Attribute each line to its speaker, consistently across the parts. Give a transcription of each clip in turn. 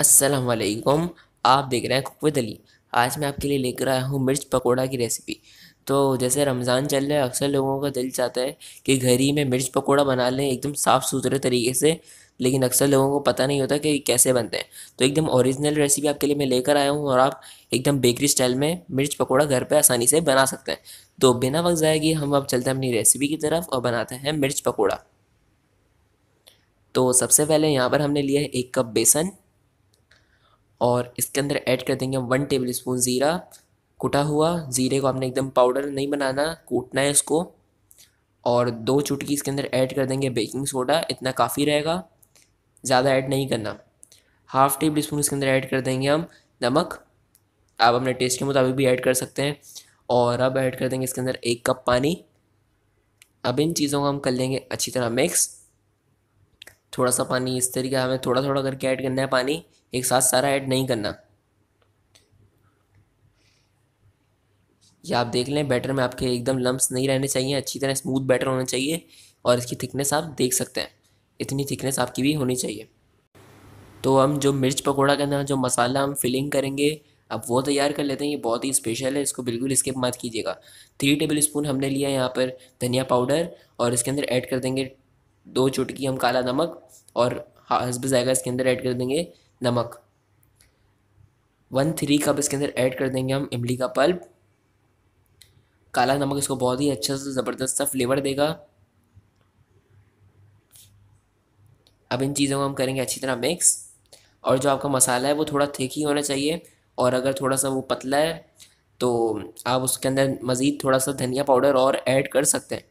Speaker 1: असलकुम आप देख रहे हैं कुक विद अली आज मैं आपके लिए लेकर आया हूँ मिर्च पकोड़ा की रेसिपी तो जैसे रमज़ान चल रहा है अक्सर लोगों का दिल चाहता है कि घर ही में मिर्च पकोड़ा बना लें एकदम साफ़ सुथरे तरीके से लेकिन अक्सर लोगों को पता नहीं होता कि कैसे बनते हैं तो एकदम ओरिजिनल रेसिपी आपके लिए मैं लेकर आया हूँ और आप एकदम बेकरी स्टाइल में मिर्च पकोड़ा घर पर आसानी से बना सकते हैं तो बिना वक्त जाएगी हम अब चलते हैं अपनी रेसिपी की तरफ और बनाते हैं मिर्च पकौड़ा तो सबसे पहले यहाँ पर हमने लिया है एक कप बेसन और इसके अंदर ऐड कर देंगे हम वन टेबल स्पून ज़ीरा कुटा हुआ ज़ीरे को आपने एकदम पाउडर नहीं बनाना कूटना है इसको और दो चुटकी इसके अंदर ऐड कर देंगे बेकिंग सोडा इतना काफ़ी रहेगा ज़्यादा ऐड नहीं करना हाफ़ टेबल स्पून इसके अंदर ऐड कर देंगे हम नमक आप अपने टेस्ट के मुताबिक भी ऐड कर सकते हैं और अब ऐड कर देंगे इसके अंदर एक कप पानी अब इन चीज़ों को हम कर लेंगे अच्छी तरह मिक्स थोड़ा सा पानी इस तरीके हमें थोड़ा थोड़ा करके ऐड करना है पानी एक साथ सारा ऐड नहीं करना ये आप देख लें बैटर में आपके एकदम लम्ब नहीं रहने चाहिए अच्छी तरह स्मूथ बैटर होना चाहिए और इसकी थिकनेस आप देख सकते हैं इतनी थिकनेस आपकी भी होनी चाहिए तो हम जो मिर्च पकौड़ा के अंदर जो मसाला हम फिलिंग करेंगे अब वो तैयार कर लेते हैं ये बहुत ही स्पेशल है इसको बिल्कुल स्किप मत कीजिएगा थ्री टेबल स्पून हमने लिया यहाँ पर धनिया पाउडर और इसके अंदर ऐड कर देंगे दो चुटकी हम काला नमक और हसब जायका इसके अंदर ऐड कर देंगे नमक वन थ्री कप इसके अंदर ऐड कर देंगे हम इमली का पल्प काला नमक इसको बहुत ही अच्छा से ज़बरदस्त सा फ्लेवर देगा अब इन चीज़ों को हम करेंगे अच्छी तरह मिक्स और जो आपका मसाला है वो थोड़ा थिक ही होना चाहिए और अगर थोड़ा सा वो पतला है तो आप उसके अंदर मज़ीद थोड़ा सा धनिया पाउडर और ऐड कर सकते हैं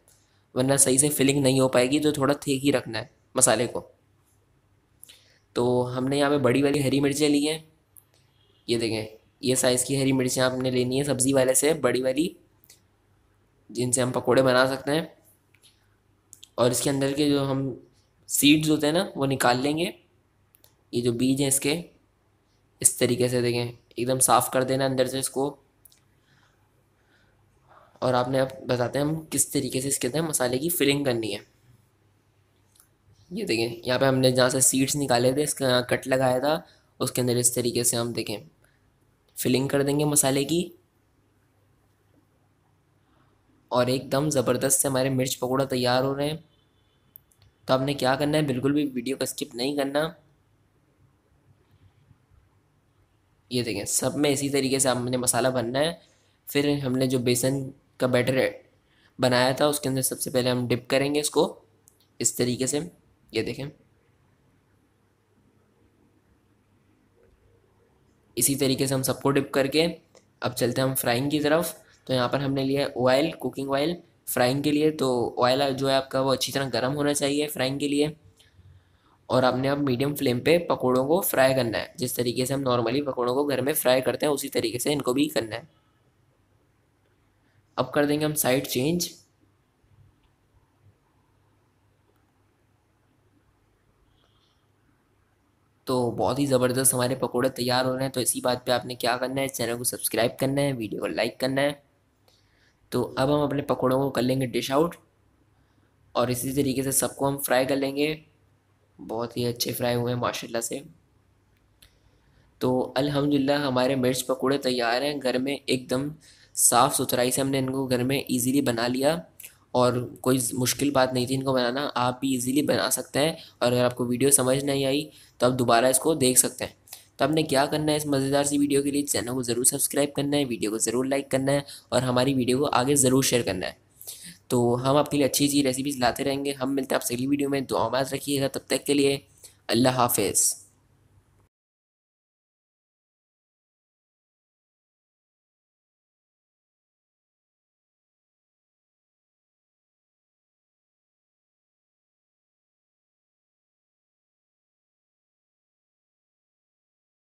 Speaker 1: वरना सही से फिलिंग नहीं हो पाएगी तो थोड़ा थेक ही रखना है मसाले को तो हमने यहाँ पे बड़ी वाली हरी मिर्चें ली हैं ये देखें ये साइज़ की हरी मिर्चें आपने लेनी है सब्ज़ी वाले से बड़ी वाली जिनसे हम पकोड़े बना सकते हैं और इसके अंदर के जो हम सीड्स होते हैं ना वो निकाल लेंगे ये जो बीज हैं इसके इस तरीके से देखें एकदम साफ़ कर देना अंदर से इसको और आपने आप बताते हैं हम किस तरीके से इसके अंदर मसाले की फिलिंग करनी है ये देखें यहाँ पे हमने जहाँ से सीड्स निकाले थे इसका यहाँ कट लगाया था उसके अंदर इस तरीके से हम देखें फिलिंग कर देंगे मसाले की और एकदम ज़बरदस्त से हमारे मिर्च पकौड़ा तैयार हो रहे हैं तो आपने क्या करना है बिल्कुल भी वीडियो का स्किप नहीं करना ये देखें सब में इसी तरीके से हमने मसाला भरना है फिर हमने जो बेसन का बैटर बनाया था उसके अंदर सबसे पहले हम डिप करेंगे इसको इस तरीके से ये देखें इसी तरीके से हम सबको डिप करके अब चलते हैं हम फ्राइंग की तरफ तो यहाँ पर हमने लिया ऑयल कुकिंग ऑयल फ्राइंग के लिए तो ऑयल जो है आपका वो अच्छी तरह गर्म होना चाहिए फ्राइंग के लिए और आपने अब मीडियम फ्लेम पे पकौड़ों को फ्राई करना है जिस तरीके से हम नॉर्मली पकौड़ों को घर में फ्राई करते हैं उसी तरीके से इनको भी करना है अब कर देंगे हम साइड चेंज तो बहुत ही ज़बरदस्त हमारे पकोड़े तैयार हो रहे हैं तो इसी बात पे आपने क्या करना है चैनल को सब्सक्राइब करना है वीडियो को लाइक करना है तो अब हम अपने पकोड़ों को कर लेंगे डिश आउट और इसी तरीके से सबको हम फ्राई कर लेंगे बहुत ही अच्छे फ्राई हुए हैं माशाल्लाह से तो अल्हम्दुलिल्लाह हमारे मिर्च पकोड़े तैयार हैं घर में एकदम साफ़ सुथराई से हमने इनको घर में ईज़िली बना लिया और कोई मुश्किल बात नहीं थी इनको बनाना आप भी इजीली बना सकते हैं और अगर आपको वीडियो समझ नहीं आई तो आप दोबारा इसको देख सकते हैं तो आपने क्या करना है इस मज़ेदार सी वीडियो के लिए चैनल को ज़रूर सब्सक्राइब करना है वीडियो को ज़रूर लाइक करना है और हमारी वीडियो को आगे ज़रूर शेयर करना है तो हम आपके लिए अच्छी अच्छी रेसिपीज़ लाते रहेंगे हम मिलते हैं आपसे अगली वीडियो में दुआ रखिएगा तब तक के लिए अल्लाह हाफिज़